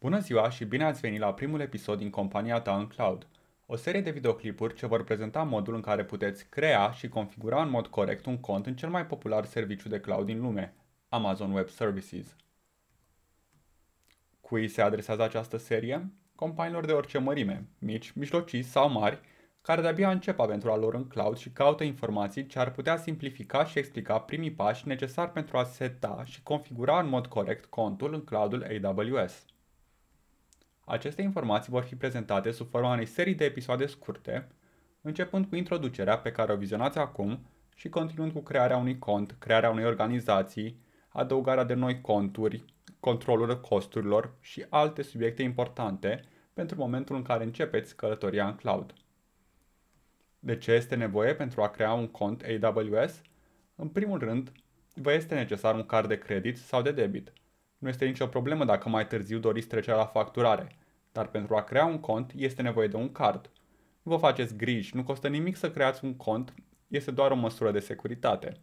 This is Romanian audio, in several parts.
Bună ziua și bine ați venit la primul episod din compania ta în cloud, o serie de videoclipuri ce vor prezenta modul în care puteți crea și configura în mod corect un cont în cel mai popular serviciu de cloud din lume, Amazon Web Services. Cui se adresează această serie? Companiilor de orice mărime, mici, mijlocii sau mari, care de-abia încep aventura lor în cloud și caută informații ce ar putea simplifica și explica primii pași necesari pentru a seta și configura în mod corect contul în cloudul AWS. Aceste informații vor fi prezentate sub forma unei serii de episoade scurte, începând cu introducerea pe care o vizionați acum și continuând cu crearea unui cont, crearea unei organizații, adăugarea de noi conturi, controlul costurilor și alte subiecte importante pentru momentul în care începeți călătoria în cloud. De ce este nevoie pentru a crea un cont AWS? În primul rând, vă este necesar un card de credit sau de debit – nu este nicio problemă dacă mai târziu doriți trecerea la facturare, dar pentru a crea un cont este nevoie de un card. Vă faceți griji, nu costă nimic să creați un cont, este doar o măsură de securitate.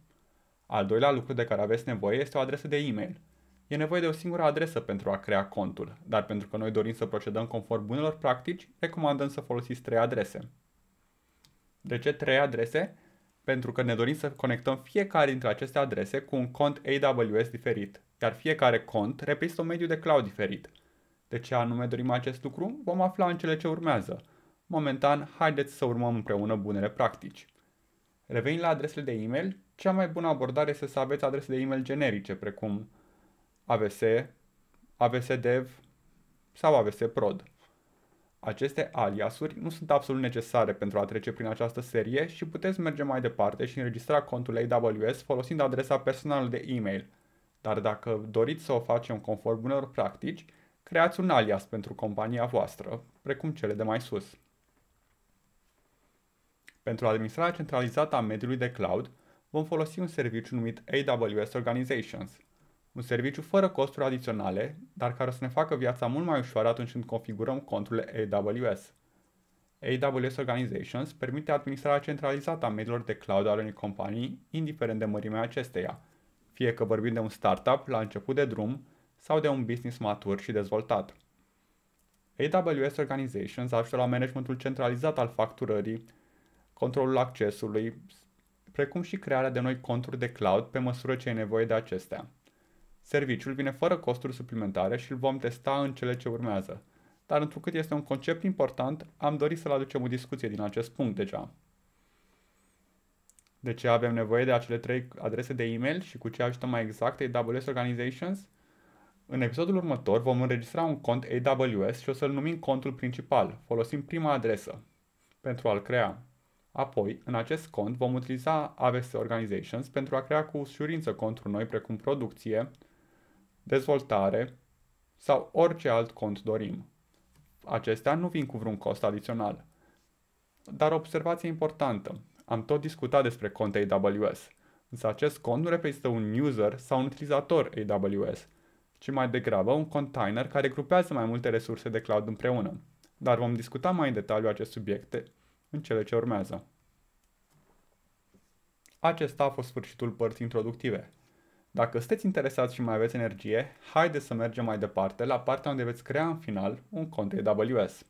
Al doilea lucru de care aveți nevoie este o adresă de e-mail. E nevoie de o singură adresă pentru a crea contul, dar pentru că noi dorim să procedăm conform bunelor practici, recomandăm să folosiți trei adrese. De ce trei adrese? Pentru că ne dorim să conectăm fiecare dintre aceste adrese cu un cont AWS diferit, iar fiecare cont reprezintă un mediu de cloud diferit. De ce anume dorim acest lucru, vom afla în cele ce urmează. Momentan, haideți să urmăm împreună bunele practici. Revenind la adresele de e-mail, cea mai bună abordare este să aveți adrese de e-mail generice, precum AVS, Dev sau Prod. Aceste aliasuri nu sunt absolut necesare pentru a trece prin această serie și puteți merge mai departe și înregistra contul AWS folosind adresa personală de e-mail – dar dacă doriți să o facem conform unor practici, creați un alias pentru compania voastră, precum cele de mai sus. Pentru administrarea centralizată a mediului de cloud, vom folosi un serviciu numit AWS Organizations, un serviciu fără costuri adiționale, dar care o să ne facă viața mult mai ușoară atunci când configurăm conturile AWS. AWS Organizations permite administrarea centralizată a mediilor de cloud ale unei companii, indiferent de mărimea acesteia – fie că vorbim de un startup la început de drum sau de un business matur și dezvoltat. AWS Organizations ajută la managementul centralizat al facturării, controlul accesului, precum și crearea de noi conturi de cloud pe măsură ce e nevoie de acestea. Serviciul vine fără costuri suplimentare și îl vom testa în cele ce urmează, dar întrucât este un concept important, am dorit să-l aducem o discuție din acest punct deja de ce avem nevoie de acele trei adrese de e-mail și cu ce ajutăm mai exact AWS Organizations. În episodul următor vom înregistra un cont AWS și o să-l numim contul principal. Folosim prima adresă pentru a-l crea. Apoi, în acest cont vom utiliza AWS Organizations pentru a crea cu ușurință conturi noi precum producție, dezvoltare sau orice alt cont dorim. Acestea nu vin cu vreun cost adițional. Dar observație importantă, am tot discutat despre cont AWS, însă acest cont nu reprezintă un user sau un utilizator AWS, ci mai degrabă un container care grupează mai multe resurse de cloud împreună. Dar vom discuta mai în detaliu acest subiect în cele ce urmează. Acesta a fost sfârșitul părții introductive. Dacă sunteți interesați și mai aveți energie, haideți să mergem mai departe la partea unde veți crea în final un cont AWS.